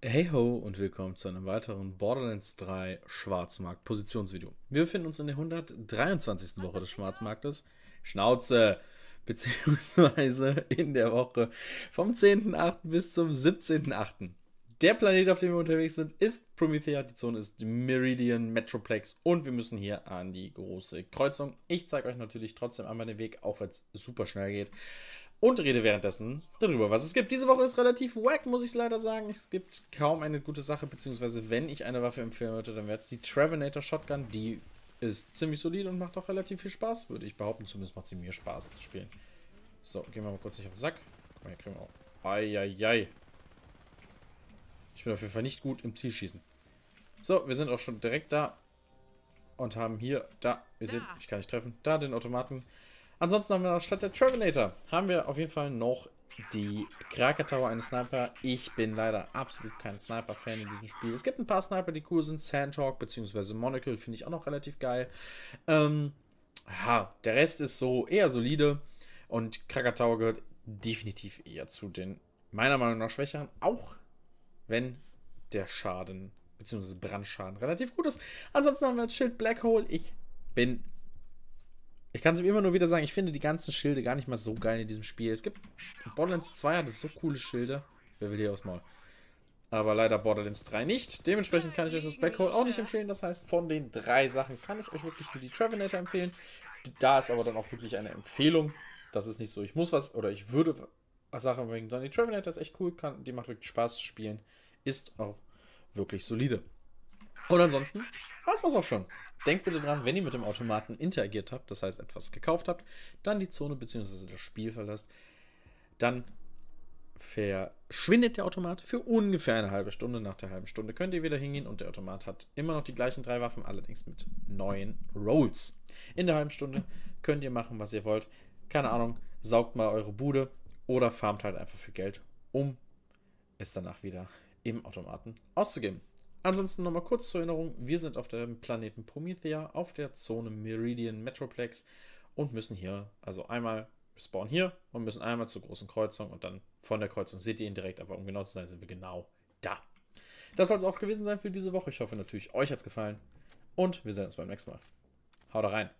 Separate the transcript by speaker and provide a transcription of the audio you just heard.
Speaker 1: Hey ho und willkommen zu einem weiteren Borderlands 3 Schwarzmarkt Positionsvideo. Wir befinden uns in der 123. Woche des Schwarzmarktes. Schnauze! Beziehungsweise in der Woche vom 10.8. bis zum 17.8. Der Planet, auf dem wir unterwegs sind, ist Promethea. Die Zone ist Meridian Metroplex und wir müssen hier an die große Kreuzung. Ich zeige euch natürlich trotzdem einmal den Weg, auch wenn es super schnell geht und rede währenddessen darüber, was es gibt. Diese Woche ist relativ wack, muss ich leider sagen. Es gibt kaum eine gute Sache, beziehungsweise wenn ich eine Waffe empfehlen würde, dann wäre es die Trevenator Shotgun. Die ist ziemlich solid und macht auch relativ viel Spaß, würde ich behaupten. Zumindest macht sie mir Spaß zu spielen. So, gehen wir mal kurz nicht auf den Sack. mal, hier kriegen wir auch. Eieiei. Ich bin auf jeden Fall nicht gut im Zielschießen. So, wir sind auch schon direkt da. Und haben hier, da, ihr seht, ich kann nicht treffen, da den Automaten. Ansonsten haben wir noch statt der Terminator, haben wir auf jeden Fall noch die Krakatauer, eine Sniper. Ich bin leider absolut kein Sniper-Fan in diesem Spiel. Es gibt ein paar Sniper, die cool sind. Sandhawk bzw. Monocle finde ich auch noch relativ geil. Ähm, ja, der Rest ist so eher solide und Krakatauer gehört definitiv eher zu den meiner Meinung nach schwächeren, auch wenn der Schaden bzw. Brandschaden relativ gut ist. Ansonsten haben wir das Schild Black Hole. Ich bin ich kann es ihm immer nur wieder sagen, ich finde die ganzen Schilde gar nicht mal so geil in diesem Spiel. Es gibt. Borderlands 2 hat so coole Schilde. Wer will hier aufs Maul? Aber leider Borderlands 3 nicht. Dementsprechend kann ich euch das Backhole auch nicht empfehlen. Das heißt, von den drei Sachen kann ich euch wirklich nur die Trevenator empfehlen. Da ist aber dann auch wirklich eine Empfehlung. Das ist nicht so, ich muss was oder ich würde was Sachen bringen, sondern die Trevenator ist echt cool. Kann, die macht wirklich Spaß zu spielen. Ist auch wirklich solide. Und ansonsten war das auch schon. Denkt bitte dran, wenn ihr mit dem Automaten interagiert habt, das heißt etwas gekauft habt, dann die Zone bzw. das Spiel verlasst, dann verschwindet der Automat für ungefähr eine halbe Stunde. Nach der halben Stunde könnt ihr wieder hingehen und der Automat hat immer noch die gleichen drei Waffen, allerdings mit neuen Rolls. In der halben Stunde könnt ihr machen, was ihr wollt. Keine Ahnung, saugt mal eure Bude oder farmt halt einfach für Geld, um es danach wieder im Automaten auszugeben. Ansonsten nochmal kurz zur Erinnerung, wir sind auf dem Planeten Promethea, auf der Zone Meridian Metroplex und müssen hier, also einmal spawnen hier und müssen einmal zur großen Kreuzung und dann von der Kreuzung seht ihr ihn direkt, aber um genau zu sein, sind wir genau da. Das soll es auch gewesen sein für diese Woche. Ich hoffe natürlich, euch hat es gefallen und wir sehen uns beim nächsten Mal. Haut rein!